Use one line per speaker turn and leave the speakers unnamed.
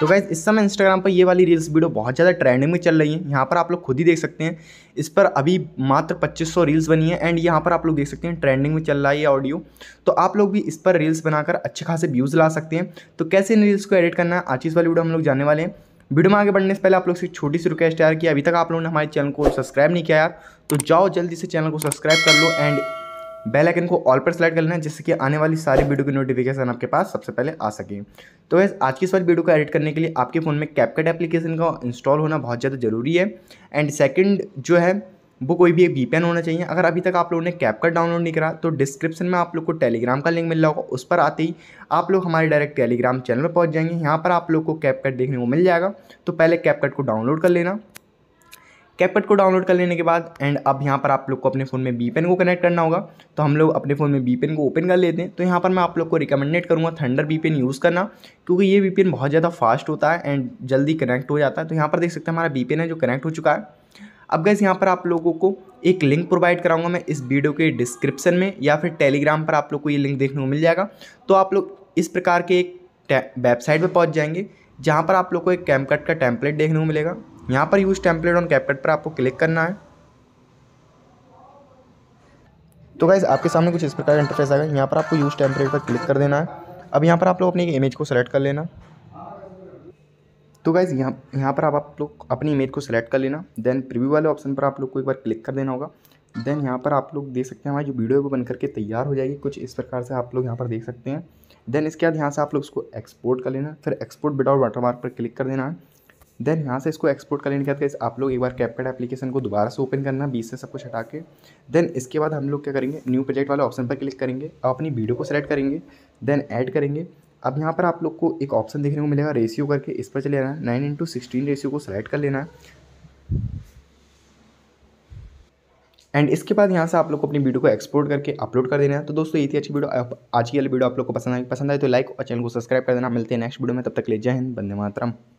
तो गाइज़ इस समय इंस्टाग्राम पर ये वाली रील्स वीडियो बहुत ज़्यादा ट्रेंडिंग में चल रही है यहाँ पर आप लोग खुद ही देख सकते हैं इस पर अभी मात्र 2500 रील्स बनी है एंड यहाँ पर आप लोग देख सकते हैं ट्रेंडिंग में चल रहा है ये ऑडियो तो आप लोग भी इस पर रील्स बनाकर अच्छे खासे व्यूज़ ला सकते हैं तो कैसे इन रील्स को एडिट करना है आज इस वाली वीडियो हम लोग जाने वाले हैं वीडियो में आगे बढ़ने से पहले आप लोग से छोटी सी रिक्वेस्ट यार कि अभी तक आप लोगों ने हमारे चैनल को सब्सक्राइब नहीं किया यार तो जाओ जल्दी से चैनल को सब्सक्राइब कर लो एंड बेल आइकन को ऑल पर सेलेक्ट कर लेना जिससे कि आने वाली सारी वीडियो की नोटिफिकेशन आपके पास सबसे पहले आ सके तो वैसे आज की इस वाली वीडियो को एडिट करने के लिए आपके फ़ोन में कैपकट एप्लीकेशन का इंस्टॉल होना बहुत ज़्यादा ज़रूरी है एंड सेकेंड जो है वो कोई भी एक वीपीएन होना चाहिए अगर अभी तक आप लोगों ने कैपकट डाउनलोड नहीं करा तो डिस्क्रिप्शन में आप लोग को टेलीग्राम का लिंक मिल रहा होगा उस पर आते ही आप लोग हमारे डायरेक्ट टेलीग्राम चैनल पर पहुंच जाएंगे यहाँ पर आप लोग को कैपकट देखने को मिल जाएगा तो पहले कैपकट को डाउनलोड कर लेना कैपेट को डाउनलोड कर लेने के बाद एंड अब यहाँ पर आप लोग को अपने फ़ोन में बी पेन को कनेक्ट करना होगा तो हम लोग अपने फ़ोन में बी पेन को ओपन कर लेते हैं तो यहाँ पर मैं आप लोग को रिकमेंडेड करूँगा थंडर बी पेन यूज़ करना क्योंकि ये बी पेन बहुत ज़्यादा फास्ट होता है एंड जल्दी कनेक्ट हो जाता है तो यहाँ पर देख सकते हैं हमारा बी पेन है जो कनेक्ट हो चुका है अब गैस यहाँ पर आप लोगों को एक लिंक प्रोवाइड कराऊंगा मैं इस वीडियो के डिस्क्रिप्शन में या फिर टेलीग्राम पर आप लोग को ये लिंक देखने को मिल जाएगा तो आप लोग इस प्रकार के एक वेबसाइट पर पहुँच जाएंगे जहाँ पर आप लोग को एक कैमकट का टेम्पलेट देखने को मिलेगा यहाँ पर यूज़ टेम्पलेट ऑन कैपकट पर आपको क्लिक करना है तो गाइज़ आपके सामने कुछ इस प्रकार का इंटरफेस आएगा यहाँ पर आपको यूज़ टेम्पलेट पर क्लिक कर देना है अब यहाँ पर आप लोग अपनी इमेज को सेलेक्ट कर लेना तो गाइज़ यहाँ यहाँ पर आप आप लोग अपनी इमेज को सिलेक्ट कर लेना देन प्रीव्यू वाले ऑप्शन पर आप लोग को एक बार क्लिक कर देना होगा देन यहाँ पर आप लोग देख सकते हैं हमारी जो वीडियो वो बन करके तैयार हो जाएगी कुछ इस प्रकार से आप लोग यहाँ पर देख सकते हैं देन इसके बाद यहाँ से आप लोग उसको एक्सपोर्ट कर लेना फिर एक्सपोर्ट विदाउट वाटरमार्क पर क्लिक कर देना है देन यहाँ से इसको एक्सपोर्ट कर लेने के बाद आप लोग एक बार कैपकट एप्लीकेशन को दोबारा से ओपन करना बीस से सब कुछ हटा के देन इसके बाद हम लोग क्या करेंगे न्यू प्रोजेक्ट वाले ऑप्शन पर क्लिक करेंगे अब अपनी वीडियो को सेलेक्ट करेंगे देन ऐड करेंगे अब यहाँ पर आप लोग को एक ऑप्शन देखने को मिलेगा रेशियो करके इस पर चले जाना है नाइन इंटू सिक्सटीन रेशियो को सेलेक्ट कर लेना है एंड इसके बाद यहाँ से आप लोग को अपनी वीडियो को एक्सपोर्ट करके अपलोड कर देना है तो दोस्तों ये थी अच्छी वीडियो आज की वाली वीडियो आप लोग को पसंद आई पसंद आए तो लाइक और चैनल को सब्सक्राइब कर देना मिलते हैं नेक्स्ट वीडियो में तब तक ले जय हिंद बंदे मातरम